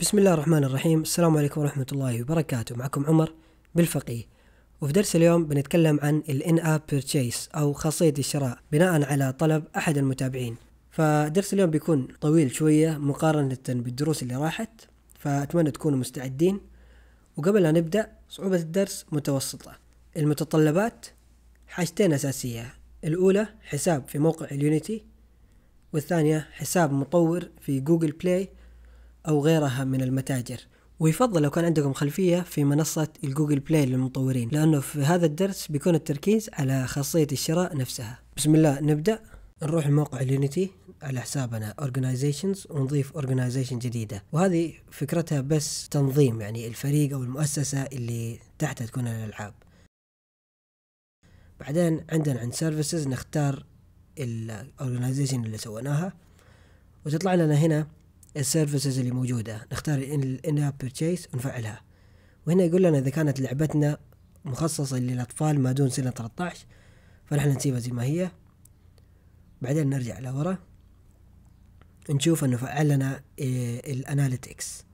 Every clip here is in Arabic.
بسم الله الرحمن الرحيم السلام عليكم ورحمة الله وبركاته معكم عمر بالفقيه وفي درس اليوم بنتكلم عن الـ In-App Purchase او خاصية الشراء بناء على طلب احد المتابعين فدرس اليوم بيكون طويل شوية مقارنة بالدروس اللي راحت فأتمنى تكونوا مستعدين وقبل لا نبدأ صعوبة الدرس متوسطة المتطلبات حاجتين أساسية الأولى حساب في موقع اليونيتي والثانية حساب مطور في جوجل بلاي أو غيرها من المتاجر ويفضل لو كان عندكم خلفية في منصة الجوجل بلاي للمطورين لأنه في هذا الدرس بيكون التركيز على خاصية الشراء نفسها بسم الله نبدأ نروح لموقع اليونيتي على حسابنا organizations ونضيف organization جديدة وهذه فكرتها بس تنظيم يعني الفريق أو المؤسسة اللي تحتها تكون الألعاب بعدين عندنا عند services نختار الاورجنايزيشن اللي سويناها وتطلع لنا هنا السيرفيسز اللي موجوده نختار الان اب بيرتشيس ونفعلها وهنا يقول لنا اذا كانت لعبتنا مخصصه للاطفال ما دون سنه 13 فنحن نسيبها زي ما هي بعدين نرجع لورا نشوف انه فعل لنا إيه، الاناليتكس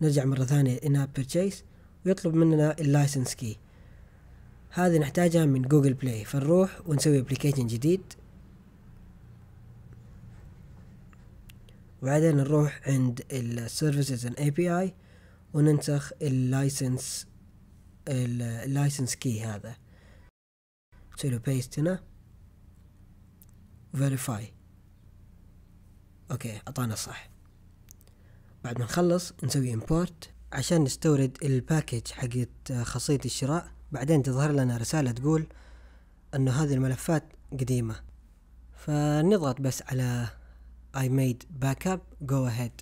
نرجع مره ثانيه ان اب بيرتشيس ويطلب مننا اللايسنس كي هذه نحتاجها من جوجل بلاي فنروح ونسوي ابلكيشن جديد وبعدين نروح عند services and API بي اي وننسخ الـ license كي هذا نسوي له paste هنا verify اوكي اعطانا صح بعد ما نخلص نسوي امبورت عشان نستورد الباكج حقت آه، خاصية الشراء بعدين تظهر لنا رسالة تقول انه هذه الملفات قديمة فنضغط بس على I made backup go ahead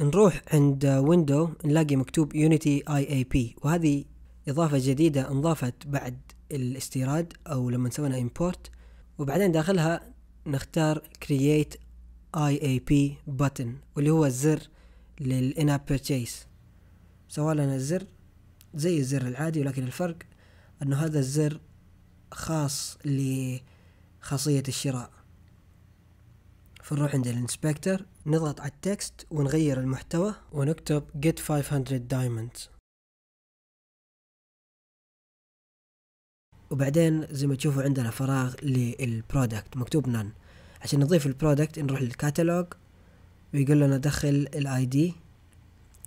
نروح عند ويندو نلاقي مكتوب Unity IAP وهذه إضافة جديدة انضافت بعد الاستيراد أو لما سوينا import وبعدين داخلها نختار create IAP button واللي هو الزر in app purchase سوى لنا الزر زي الزر العادي ولكن الفرق أنه هذا الزر خاص لخاصية الشراء فنروح عند الانسبكتر نضغط على التكست ونغير المحتوى ونكتب get 500 diamonds وبعدين زي ما تشوفوا عندنا فراغ للبرودكت مكتوب نان عشان نضيف البرودكت نروح للكاتالوج ويقول لنا دخل الاي دي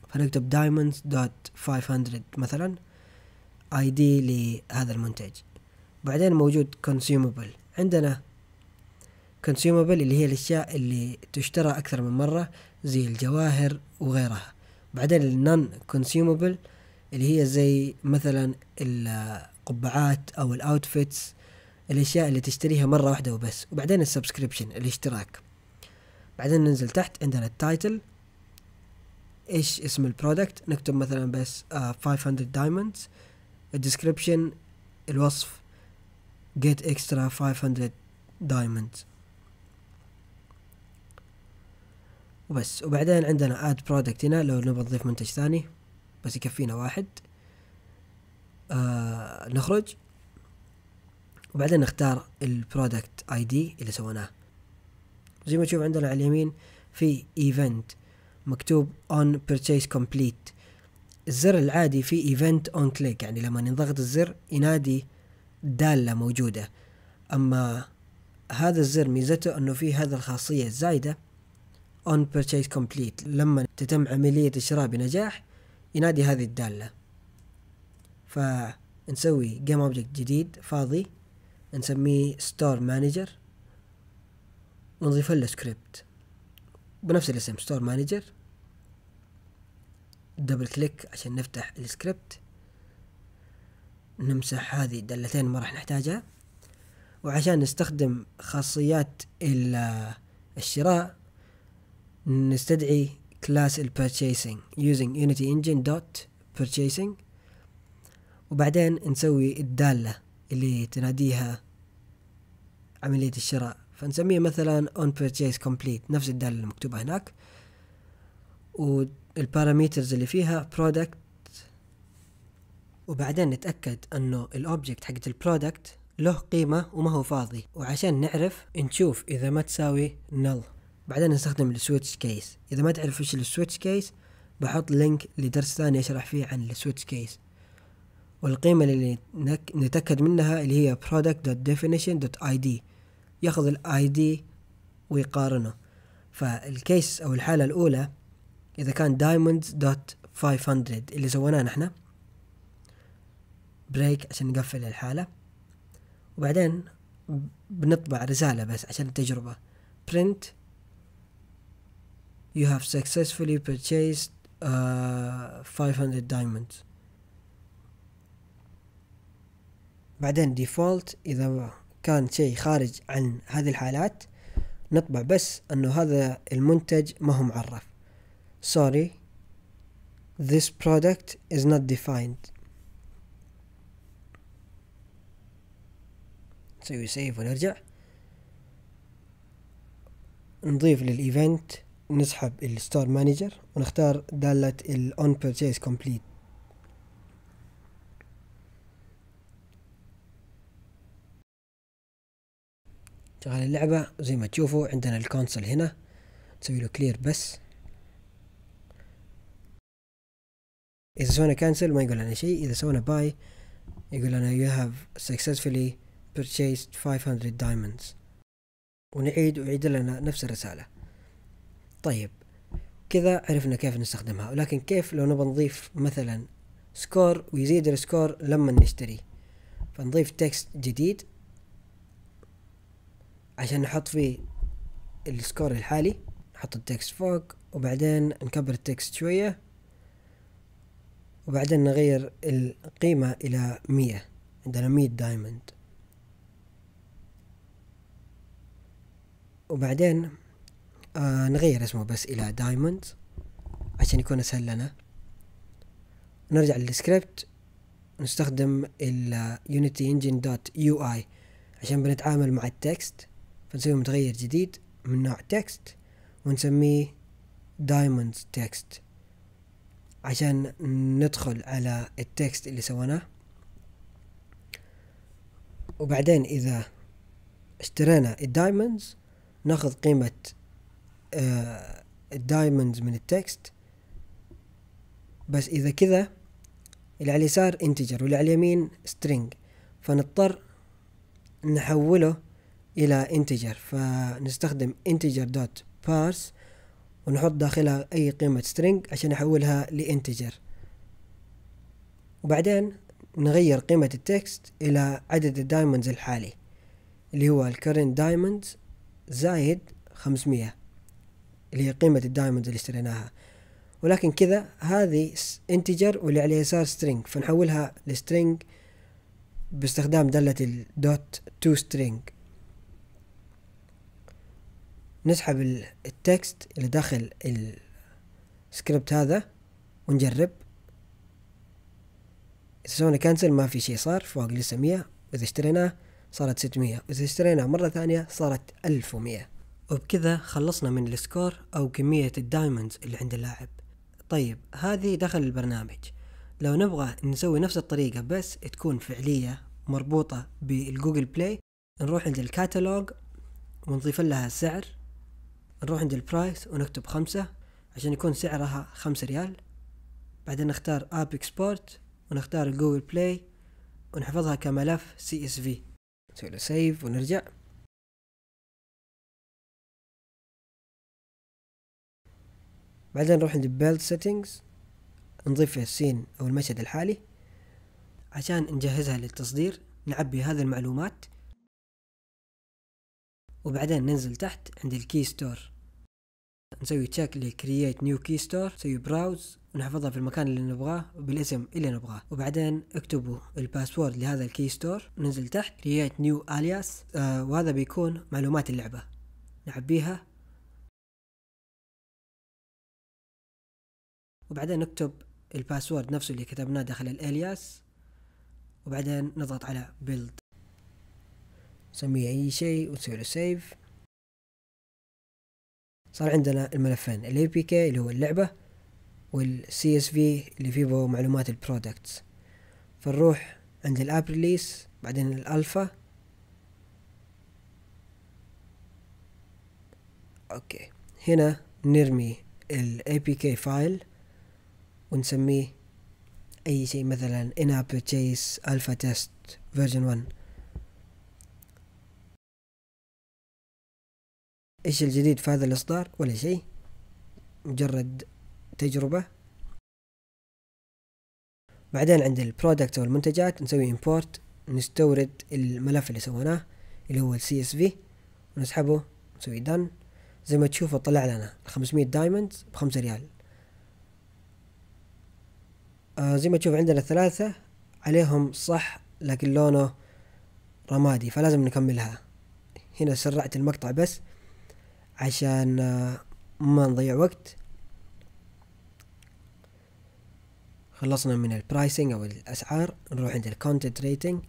فنكتب diamonds.500 500 مثلا اي دي لهذا المنتج بعدين موجود consumable عندنا كونسيومبل اللي هي الاشياء اللي تشترى اكثر من مره زي الجواهر وغيرها بعدين النون كونسيومبل اللي هي زي مثلا القبعات او الاوتفيتس الاشياء اللي تشتريها مره واحده وبس وبعدين السبسكريبشن الاشتراك بعدين ننزل تحت عندنا التايتل ايش اسم البرودكت نكتب مثلا بس uh, 500 دايموندز الديسكريبشن الوصف get extra 500 دايموندز وبس وبعدين عندنا اد برودكت هنا لو نبغى نضيف منتج ثاني بس يكفينا واحد آه نخرج وبعدين نختار البرودكت اي دي اللي سويناه زي ما تشوف عندنا على اليمين في ايفنت مكتوب اون بيرتشيس كومبليت الزر العادي في ايفنت اون كليك يعني لما ينضغط الزر ينادي دالة موجودة اما هذا الزر ميزته انه فيه هذا الخاصية الزايدة اون بيرشيز كومبليت لما تتم عمليه الشراء بنجاح ينادي هذه الداله فنسوي جيم اوبجكت جديد فاضي نسميه ستور مانجر ونضيف له سكريبت بنفس الاسم ستور مانجر دبل كليك عشان نفتح السكريبت نمسح هذه الدالتين ما راح نحتاجها وعشان نستخدم خاصيات الشراء نستدعي كلاس purchasing using unity engine dot purchasing وبعدين نسوي الدالة اللي تناديها عملية الشراء فنسميه مثلا on purchase complete نفس الدالة المكتوبة هناك والباراميترز اللي فيها product وبعدين نتأكد انه الاوبجكت حقت البرودكت له قيمة وما هو فاضي وعشان نعرف نشوف اذا ما تساوي null بعدين نستخدم السويتش كيس اذا ما تعرف ايش السويتش كيس بحط لينك لدرس ثاني اشرح فيه عن السويتش كيس والقيمة اللي نتأكد منها اللي هي product.definition.id ياخذ الاي دي ويقارنه فالكيس او الحالة الاولى اذا كان diamonds.500 اللي سويناه نحن بريك عشان نقفل الحالة وبعدين بنطبع رسالة بس عشان التجربة print you have successfully purchased uh, 500 diamonds بعدين default إذا كان شيء خارج عن هذه الحالات نطبع بس أنه هذا المنتج ما هو معرف sorry this product is not defined نسوي سيف ونرجع نضيف للايفنت نسحب الستور مانجر ونختار دالة on purchase complete شغال اللعبة زي ما تشوفوا عندنا الكونسل هنا نسوي له كلير بس إذا سوينا كانسل ما يقول لنا شيء إذا سوينا باي يقول لنا you have successfully purchased 500 diamonds ونعيد ويعيد لنا نفس الرسالة طيب كذا عرفنا كيف نستخدمها ولكن كيف لو نبغى نضيف مثلا سكور ويزيد السكور لما نشتري فنضيف تكست جديد عشان نحط فيه السكور الحالي نحط التكست فوق وبعدين نكبر التكست شوية وبعدين نغير القيمة إلى مية عندنا مية دايموند وبعدين آه نغير اسمه بس الى دايموند عشان يكون اسهل لنا نرجع للسكريبت نستخدم ال unity engine dot UI عشان بنتعامل مع التكست فنسوي متغير جديد من نوع تكست ونسميه diamond text عشان ندخل على التكست اللي سويناه وبعدين إذا اشترينا الدايموندز ناخذ قيمة آه، الدايموندز من التكست بس اذا كذا اللي على اليسار انتجر واللي على اليمين سترينج فنضطر نحوله الى انتجر فنستخدم انتجر دوت بارس ونحط داخلها اي قيمة سترينج عشان نحولها لانتجر وبعدين نغير قيمة التكست الى عدد الدايموندز الحالي اللي هو الكرنت دايموندز زايد خمسمية اللي هي قيمة الدايموند اللي اشتريناها ولكن كذا هذه انتجر واللي على اليسار سترينج فنحولها لسترينج باستخدام دالة الدوت تو سترينج نسحب التكست اللي داخل السكريبت هذا ونجرب إذا سوينا كانسل ما في شيء صار فوق لسه مية وإذا اشتريناه صارت ستمية وإذا اشتريناه مرة ثانية صارت ألف ومية وبكذا خلصنا من السكور أو كمية الدايموندز اللي عند اللاعب طيب هذه دخل البرنامج لو نبغى نسوي نفس الطريقة بس تكون فعلية مربوطة بالجوجل بلاي نروح عند الكاتالوج ونضيف لها السعر نروح عند البرايس ونكتب خمسة عشان يكون سعرها خمسة ريال بعدين نختار اب اكسبورت ونختار الجوجل بلاي ونحفظها كملف سي اس في نسوي له سيف ونرجع بعدين نروح عند build سيتنجز نضيف فيها السين أو المشهد الحالي عشان نجهزها للتصدير نعبي هذه المعلومات وبعدين ننزل تحت عند الكي ستور نسوي تشيك لكرييت نيو كي ستور نسوي براوز ونحفظها في المكان اللي نبغاه بالاسم اللي نبغاه وبعدين اكتبوا الباسورد لهذا الكي ستور ننزل تحت كرييت نيو الياس وهذا بيكون معلومات اللعبة نعبيها وبعدين نكتب الباسورد نفسه اللي كتبناه داخل الالياس وبعدين نضغط على بيلد نسميه اي شيء ونسوي له سيف صار عندنا الملفين الاي بي كي اللي هو اللعبه والسي اس في اللي فيه معلومات البرودكتس فنروح عند الاب ريليس بعدين الالفا اوكي هنا نرمي الاي بي كي فايل ونسميه أي شيء مثلا inappropriate chase alpha test فيرجن 1 إيش الجديد في هذا الإصدار ولا شيء مجرد تجربة بعدين عند البرودكت أو المنتجات نسوي امبورت نستورد الملف اللي سويناه اللي هو اس CSV ونسحبه نسوي دن زي ما تشوفوا طلع لنا 500 دايموند بخمسة ريال آه زي ما تشوف عندنا ثلاثة عليهم صح لكن لونه رمادي فلازم نكملها هنا سرعت المقطع بس عشان آه، ما نضيع وقت خلصنا من البرايسنج او الاسعار نروح عند الكونتنت ريتنج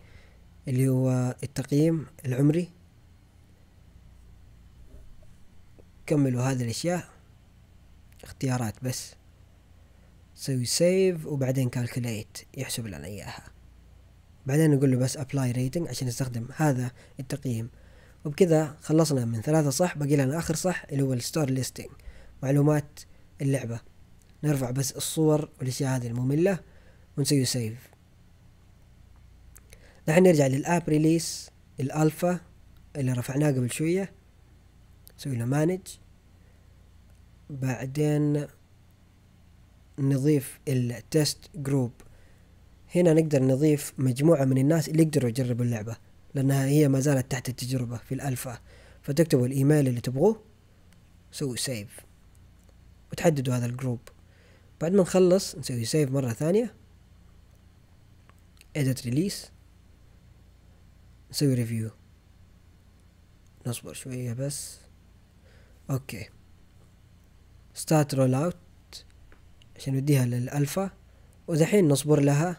اللي هو التقييم العمري كملوا هذه الاشياء اختيارات بس سوي سيف وبعدين كالكوليت يحسب لنا اياها بعدين نقول له بس ابلاي ريتنج عشان نستخدم هذا التقييم وبكذا خلصنا من ثلاثة صح باقي لنا اخر صح اللي هو الستور ليستنج معلومات اللعبة نرفع بس الصور والاشياء هذه المملة ونسوي سيف دحين نرجع للاب ريليس الالفا اللي رفعناه قبل شوية نسوي له مانج بعدين نضيف التست جروب هنا نقدر نضيف مجموعة من الناس اللي يقدروا يجربوا اللعبة لأنها هي ما زالت تحت التجربة في الألفا فتكتبوا الإيميل اللي تبغوه سووا سيف وتحددوا هذا الجروب بعد ما نخلص نسوي سيف مرة ثانية edit ريليس نسوي ريفيو نصبر شوية بس اوكي start rollout عشان نوديها للالفا ودحين نصبر لها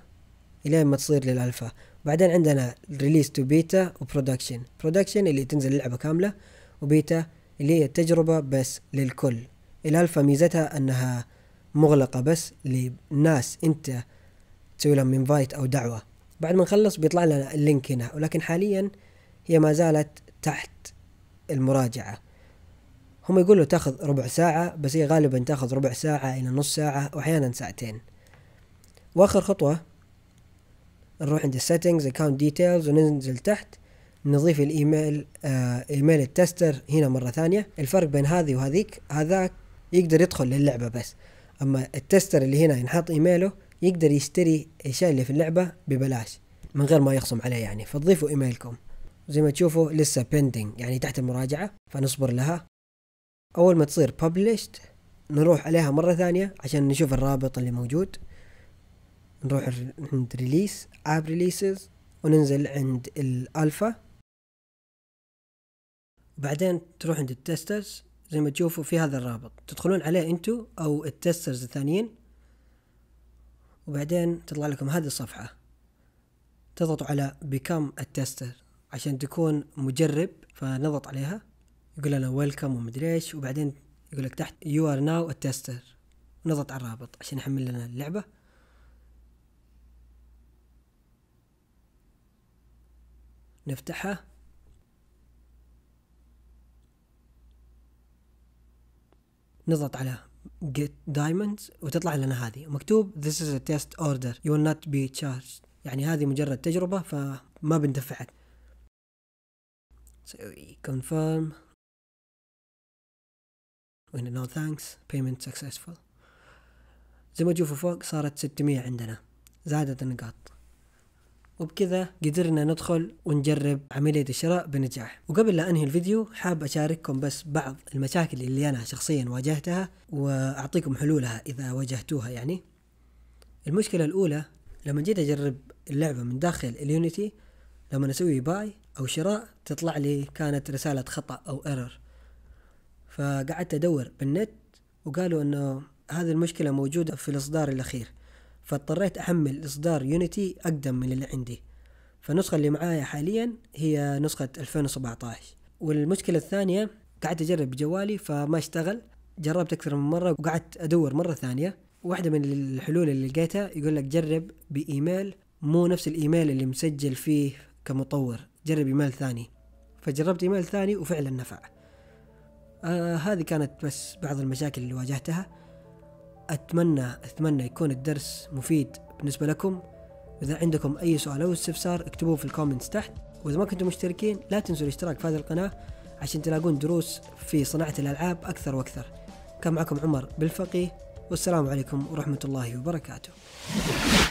الين ما تصير للالفا بعدين عندنا ريليز تو بيتا وبرودكشن برودكشن اللي تنزل اللعبه كامله وبيتا اللي هي تجربه بس للكل الالفا ميزتها انها مغلقه بس للناس انت تسوي لهم انفايت او دعوه بعد ما نخلص بيطلع لنا اللينك هنا ولكن حاليا هي ما زالت تحت المراجعه هم يقولوا تاخذ ربع ساعة بس هي غالبا تاخذ ربع ساعة إلى نص ساعة وأحيانا ساعتين وآخر خطوة نروح عند السيتنجز اكونت ديتيلز وننزل تحت نضيف الايميل آه ايميل التستر هنا مرة ثانية الفرق بين هذه وهذيك هذاك يقدر يدخل للعبة بس اما التستر اللي هنا ينحط ايميله يقدر يشتري الاشياء اللي في اللعبة ببلاش من غير ما يخصم عليه يعني فتضيفوا ايميلكم زي ما تشوفوا لسه pending يعني تحت المراجعة فنصبر لها اول ما تصير published نروح عليها مرة ثانية عشان نشوف الرابط اللي موجود نروح عند ريليس اب ريليسز وننزل عند الالفا بعدين تروح عند التسترز زي ما تشوفوا في هذا الرابط تدخلون عليه انتو او التسترز الثانيين وبعدين تطلع لكم هذه الصفحة تضغطوا على become a tester عشان تكون مجرب فنضغط عليها يقول لنا ويلكم ومدري ايش وبعدين يقول لك تحت يو ار ناو تيستر نضغط على الرابط عشان يحمل لنا اللعبه نفتحها نضغط على get diamonds وتطلع لنا هذه مكتوب this is a test order you will not be charged يعني هذه مجرد تجربة فما بندفعك سوي confirm وهنا نو ثانكس بيمنت سكسسفول زي ما تشوفوا فوق صارت 600 عندنا زادت النقاط وبكذا قدرنا ندخل ونجرب عملية الشراء بنجاح وقبل لا أنهي الفيديو حاب أشارككم بس بعض المشاكل اللي أنا شخصيا واجهتها وأعطيكم حلولها إذا واجهتوها يعني المشكلة الأولى لما جيت أجرب اللعبة من داخل اليونيتي لما أسوي باي أو شراء تطلع لي كانت رسالة خطأ أو ايرور فقعدت ادور بالنت وقالوا انه هذه المشكله موجوده في الاصدار الاخير فاضطريت احمل اصدار يونيتي اقدم من اللي عندي فالنسخه اللي معايا حاليا هي نسخه 2017 والمشكله الثانيه قعدت اجرب بجوالي فما اشتغل جربت اكثر من مره وقعدت ادور مره ثانيه واحده من الحلول اللي لقيتها يقول لك جرب بايميل مو نفس الايميل اللي مسجل فيه كمطور جرب ايميل ثاني فجربت ايميل ثاني وفعلا نفع آه هذه كانت بس بعض المشاكل اللي واجهتها أتمنى أتمنى يكون الدرس مفيد بالنسبة لكم إذا عندكم أي سؤال أو استفسار اكتبوه في الكومنتس تحت وإذا ما كنتم مشتركين لا تنسوا الاشتراك في هذه القناة عشان تلاقون دروس في صناعة الألعاب أكثر وأكثر كان معكم عمر بالفقيه والسلام عليكم ورحمة الله وبركاته